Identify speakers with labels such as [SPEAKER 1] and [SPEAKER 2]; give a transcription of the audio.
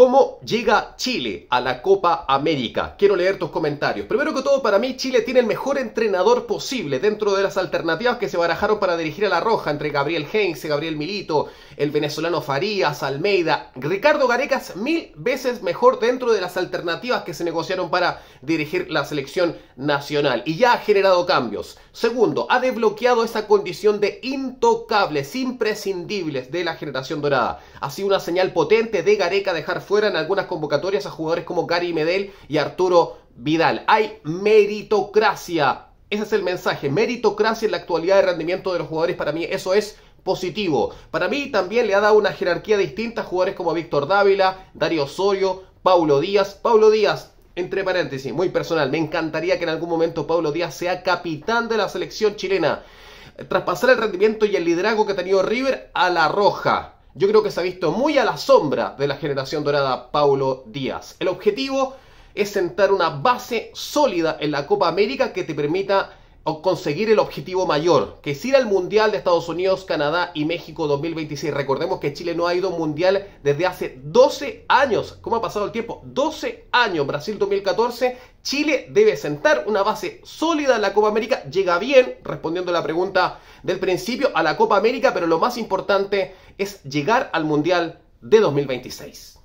[SPEAKER 1] ¿Cómo llega Chile a la Copa América? Quiero leer tus comentarios. Primero que todo, para mí Chile tiene el mejor entrenador posible dentro de las alternativas que se barajaron para dirigir a La Roja entre Gabriel Heinze, Gabriel Milito, el venezolano Farías, Almeida. Ricardo Garecas mil veces mejor dentro de las alternativas que se negociaron para dirigir la selección nacional. Y ya ha generado cambios. Segundo, ha desbloqueado esa condición de intocables, imprescindibles de la generación dorada. Ha sido una señal potente de Gareca dejar fueran algunas convocatorias a jugadores como Gary Medel y Arturo Vidal. Hay meritocracia. Ese es el mensaje. Meritocracia en la actualidad de rendimiento de los jugadores. Para mí eso es positivo. Para mí también le ha dado una jerarquía distinta a jugadores como Víctor Dávila, Dario Osorio, Paulo Díaz. Paulo Díaz, entre paréntesis, muy personal, me encantaría que en algún momento Paulo Díaz sea capitán de la selección chilena. Traspasar el rendimiento y el liderazgo que ha tenido River a la roja yo creo que se ha visto muy a la sombra de la generación dorada Paulo Díaz. El objetivo es sentar una base sólida en la Copa América que te permita o conseguir el objetivo mayor, que es ir al Mundial de Estados Unidos, Canadá y México 2026. Recordemos que Chile no ha ido al Mundial desde hace 12 años. ¿Cómo ha pasado el tiempo? 12 años, Brasil 2014. Chile debe sentar una base sólida en la Copa América. Llega bien, respondiendo la pregunta del principio, a la Copa América, pero lo más importante es llegar al Mundial de 2026.